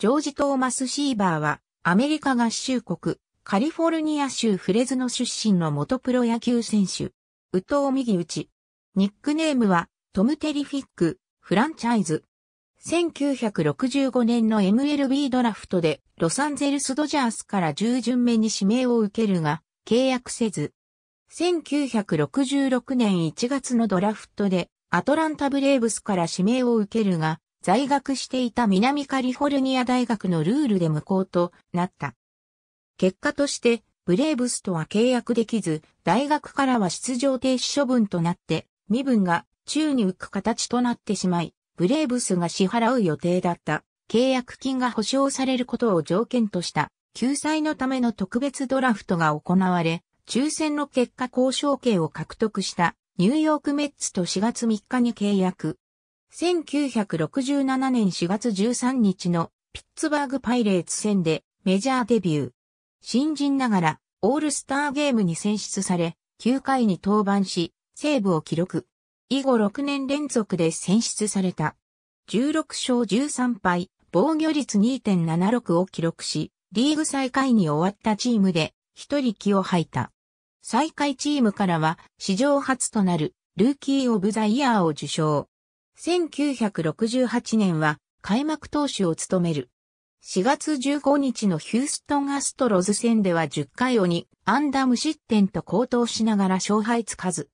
ジョージ・トーマス・シーバーは、アメリカ合衆国、カリフォルニア州フレズノ出身の元プロ野球選手。宇藤右打ち。ニックネームは、トム・テリフィック、フランチャイズ。1965年の MLB ドラフトで、ロサンゼルス・ドジャースから10巡目に指名を受けるが、契約せず。1966年1月のドラフトで、アトランタ・ブレーブスから指名を受けるが、在学していた南カリフォルニア大学のルールで無効となった。結果として、ブレーブスとは契約できず、大学からは出場停止処分となって、身分が宙に浮く形となってしまい、ブレーブスが支払う予定だった契約金が保証されることを条件とした救済のための特別ドラフトが行われ、抽選の結果交渉権を獲得したニューヨークメッツと4月3日に契約。1967年4月13日のピッツバーグパイレーツ戦でメジャーデビュー。新人ながらオールスターゲームに選出され、9回に登板し、セーブを記録。以後6年連続で選出された。16勝13敗、防御率2.76を記録し、リーグ最下位に終わったチームで、一人気を吐いた。最下位チームからは、史上初となる、ルーキー・オブ・ザ・イヤーを受賞。1968年は開幕投手を務める。4月15日のヒューストンアストロズ戦では10回を2ンダム失点と高騰しながら勝敗つかず。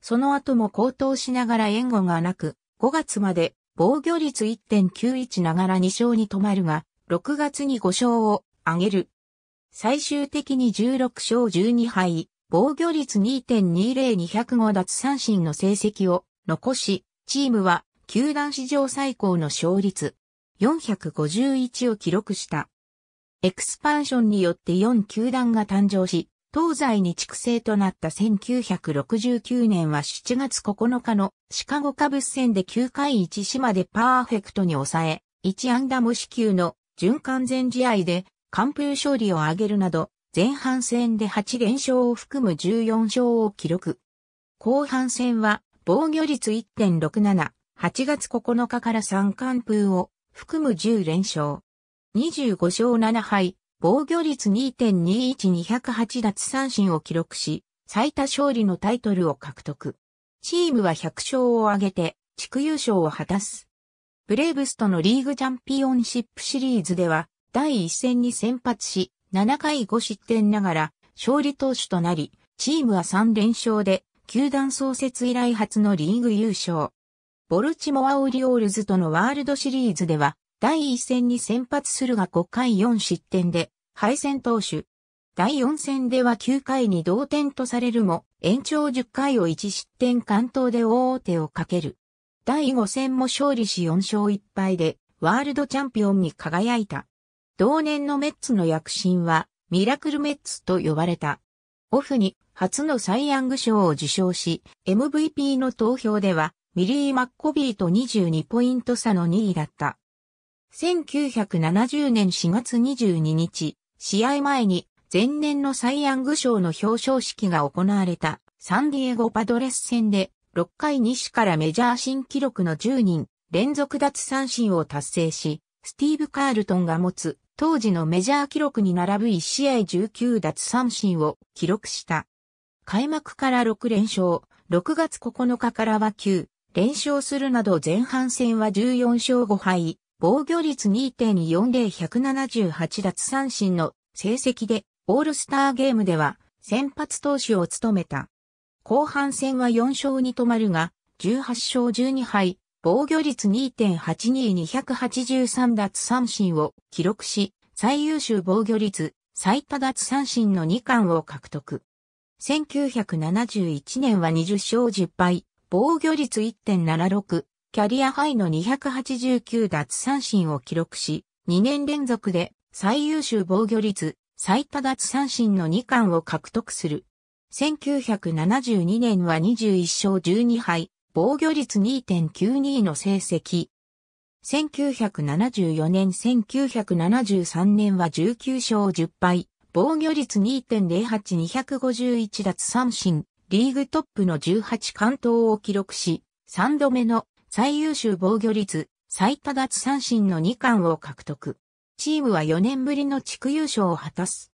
その後も高騰しながら援護がなく、5月まで防御率1.91ながら2勝に止まるが、6月に5勝を挙げる。最終的に16勝12敗、防御率2.20205奪三振の成績を残し、チームは球団史上最高の勝率451を記録した。エクスパンションによって4球団が誕生し、東西に畜生となった1969年は7月9日のシカゴカブス戦で9回1島でパーフェクトに抑え、1安打無四球の準完全試合で完封勝利を挙げるなど、前半戦で8連勝を含む14勝を記録。後半戦は防御率1.67、8月9日から3冠風を含む10連勝。25勝7敗、防御率2.21208奪三振を記録し、最多勝利のタイトルを獲得。チームは100勝を挙げて、地区優勝を果たす。ブレーブスとのリーグチャンピオンシップシリーズでは、第1戦に先発し、7回5失点ながら、勝利投手となり、チームは3連勝で、球団創設以来初のリーグ優勝。ボルチモア・オリオールズとのワールドシリーズでは、第1戦に先発するが5回4失点で、敗戦投手。第4戦では9回に同点とされるも、延長10回を1失点完投で大手をかける。第5戦も勝利し4勝1敗で、ワールドチャンピオンに輝いた。同年のメッツの躍進は、ミラクルメッツと呼ばれた。オフに初のサイ・ヤング賞を受賞し、MVP の投票ではミリー・マッコビーと22ポイント差の2位だった。1970年4月22日、試合前に前年のサイ・ヤング賞の表彰式が行われたサンディエゴパドレス戦で6回西からメジャー新記録の10人連続奪三振を達成し、スティーブ・カールトンが持つ当時のメジャー記録に並ぶ1試合19奪三振を記録した。開幕から6連勝、6月9日からは9連勝するなど前半戦は14勝5敗、防御率2.240、178奪三振の成績で、オールスターゲームでは先発投手を務めた。後半戦は4勝に止まるが、18勝12敗、防御率2.82283奪三振を記録し、最優秀防御率、最多奪三振の2冠を獲得。1971年は20勝10敗、防御率1.76、キャリアハイの289奪三振を記録し、2年連続で最優秀防御率、最多奪三振の2冠を獲得する。1972年は21勝12敗、防御率2.92の成績、1974年1973年は19勝10敗、防御率2.08251奪三振、リーグトップの18関東を記録し、3度目の最優秀防御率、最多奪三振の2冠を獲得。チームは4年ぶりの地区優勝を果たす。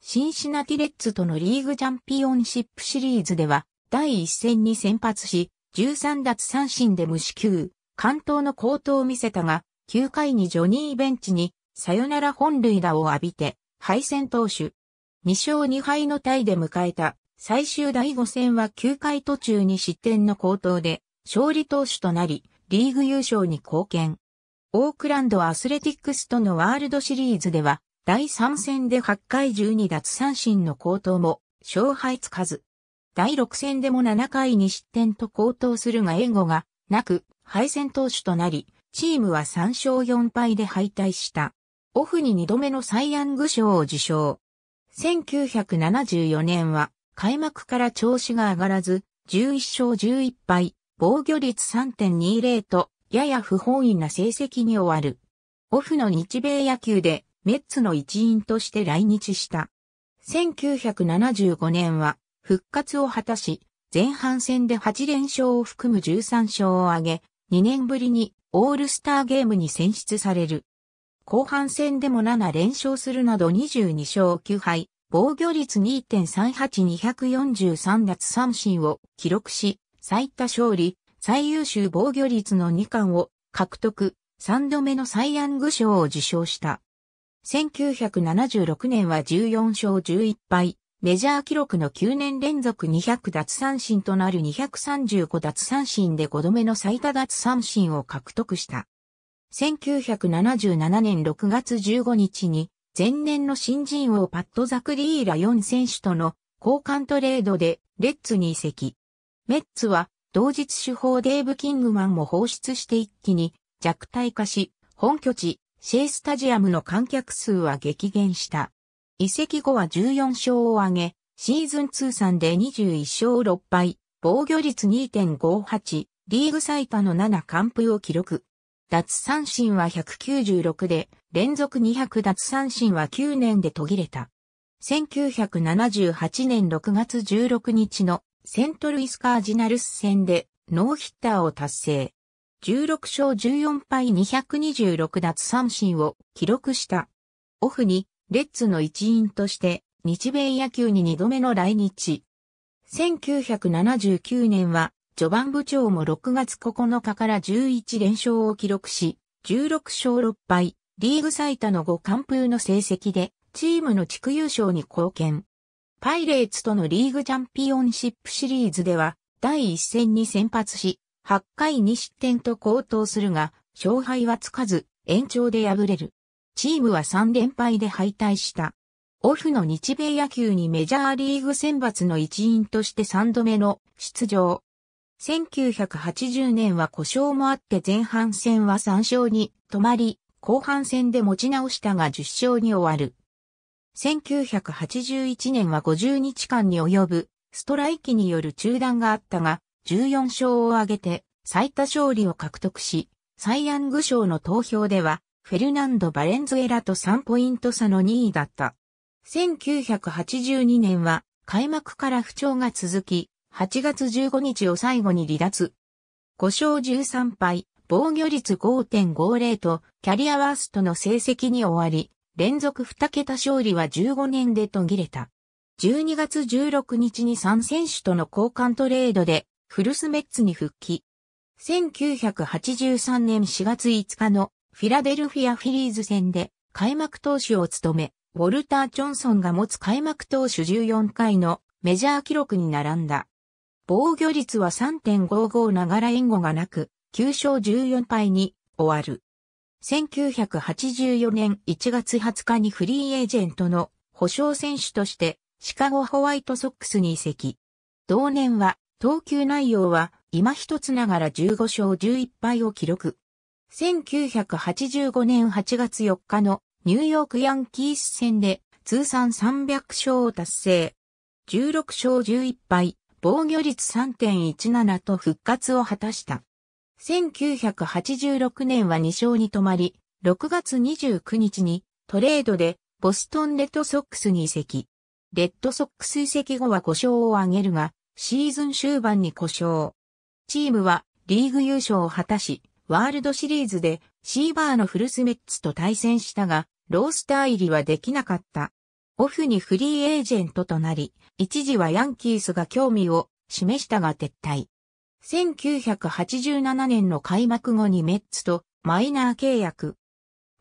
シンシナティレッツとのリーグチャンピオンシップシリーズでは、第1戦に先発し、13奪三振で無四球、関東の高騰を見せたが、9回にジョニー・ベンチにサヨナラ本塁打を浴びて、敗戦投手。2勝2敗のタイで迎えた最終第5戦は9回途中に失点の高騰で勝利投手となり、リーグ優勝に貢献。オークランドアスレティックスとのワールドシリーズでは、第3戦で8回12奪三振の高騰も勝敗つかず。第6戦でも7回に失点と高騰するが援護がなく、敗戦投手となり、チームは3勝4敗で敗退した。オフに2度目のサイ・ヤング賞を受賞。1974年は開幕から調子が上がらず、11勝11敗、防御率3.20と、やや不本意な成績に終わる。オフの日米野球で、メッツの一員として来日した。1975年は、復活を果たし、前半戦で8連勝を含む13勝を挙げ、2年ぶりにオールスターゲームに選出される。後半戦でも7連勝するなど22勝9敗、防御率2.38243奪三振を記録し、最多勝利、最優秀防御率の2冠を獲得、3度目のサイヤング賞を受賞した。1976年は14勝11敗、メジャー記録の9年連続200奪三振となる235奪三振で5度目の最多奪三振を獲得した。1977年6月15日に前年の新人王パットザクリーラ4選手との交換トレードでレッツに移籍。メッツは同日主砲デーブ・キングマンも放出して一気に弱体化し、本拠地シェイスタジアムの観客数は激減した。移籍後は14勝を挙げ、シーズン通算で21勝6敗、防御率2.58、リーグ最多の7完封を記録。脱三振は196で、連続200脱三振は9年で途切れた。1978年6月16日のセントルイスカージナルス戦でノーヒッターを達成。16勝14敗226奪三振を記録した。オフにレッツの一員として日米野球に二度目の来日。1979年は序盤部長も6月9日から11連勝を記録し、16勝6敗、リーグ最多の5完封の成績でチームの地区優勝に貢献。パイレーツとのリーグチャンピオンシップシリーズでは第1戦に先発し、8回2失点と高騰するが、勝敗はつかず、延長で敗れる。チームは3連敗で敗退した。オフの日米野球にメジャーリーグ選抜の一員として3度目の出場。1980年は故障もあって前半戦は3勝に止まり、後半戦で持ち直したが10勝に終わる。1981年は50日間に及ぶストライキによる中断があったが、14勝を挙げて最多勝利を獲得し、サイ・ヤング賞の投票ではフェルナンド・バレンズエラと3ポイント差の2位だった。1982年は開幕から不調が続き、8月15日を最後に離脱。5勝13敗、防御率5.50とキャリアワーストの成績に終わり、連続2桁勝利は15年で途切れた。12月16日に3選手との交換トレードで、フルスメッツに復帰。1983年4月5日のフィラデルフィアフィリーズ戦で開幕投手を務め、ウォルター・ジョンソンが持つ開幕投手14回のメジャー記録に並んだ。防御率は3.55ながら援護がなく、9勝14敗に終わる。1984年1月20日にフリーエージェントの保証選手としてシカゴホワイトソックスに移籍。同年は投球内容は今一つながら15勝11敗を記録。1985年8月4日のニューヨークヤンキース戦で通算300勝を達成。16勝11敗、防御率3.17と復活を果たした。1986年は2勝に止まり、6月29日にトレードでボストンレッドソックスに移籍。レッドソックス移籍後は5勝を挙げるが、シーズン終盤に故障。チームはリーグ優勝を果たし、ワールドシリーズでシーバーのフルスメッツと対戦したが、ロースター入りはできなかった。オフにフリーエージェントとなり、一時はヤンキースが興味を示したが撤退。1987年の開幕後にメッツとマイナー契約。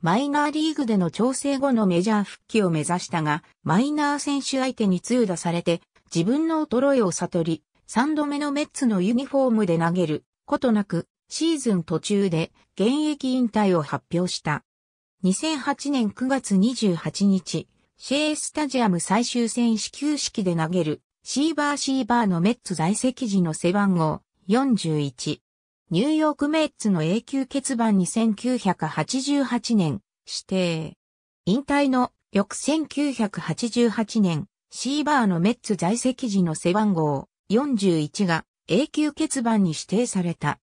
マイナーリーグでの調整後のメジャー復帰を目指したが、マイナー選手相手に通打されて、自分の衰えを悟り、3度目のメッツのユニフォームで投げることなく、シーズン途中で現役引退を発表した。2008年9月28日、シェイスタジアム最終戦始球式で投げるシーバーシーバーのメッツ在籍時の背番号41。ニューヨークメッツの永久欠番に1988年指定。引退の翌1988年、シーバーのメッツ在籍時の背番号41が永久欠番に指定された。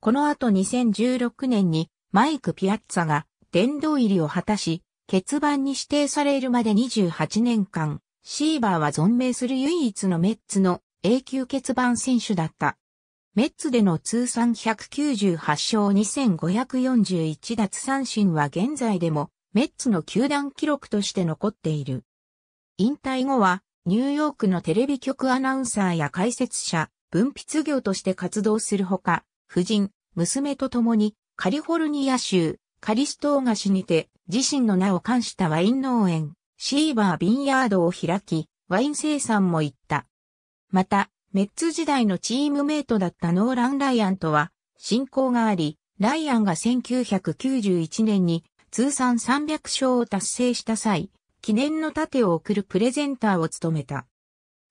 この後2016年にマイク・ピアッツァが殿堂入りを果たし、欠番に指定されるまで28年間、シーバーは存命する唯一のメッツの永久欠番選手だった。メッツでの通算198勝2541奪三振は現在でもメッツの球団記録として残っている。引退後はニューヨークのテレビ局アナウンサーや解説者、文筆業として活動するほか、夫人、娘と共にカリフォルニア州カリストーガ市にて自身の名を冠したワイン農園シーバービンヤードを開きワイン生産も行った。また、メッツ時代のチームメイトだったノーラン・ライアンとは親交があり、ライアンが1991年に通算300勝を達成した際、記念の盾を贈るプレゼンターを務めた。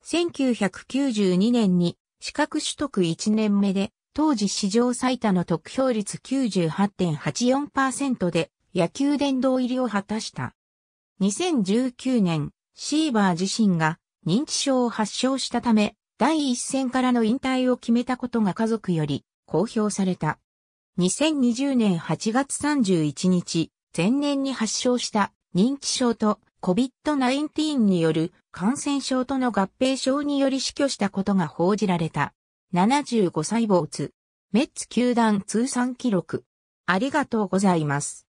1992年に資格取得1年目で当時史上最多の得票率98.84%で野球殿堂入りを果たした。2019年、シーバー自身が認知症を発症したため、第一線からの引退を決めたことが家族より公表された。2020年8月31日、前年に発症した認知症と COVID-19 による感染症との合併症により死去したことが報じられた。75歳坊主。メッツ球団通算記録。ありがとうございます。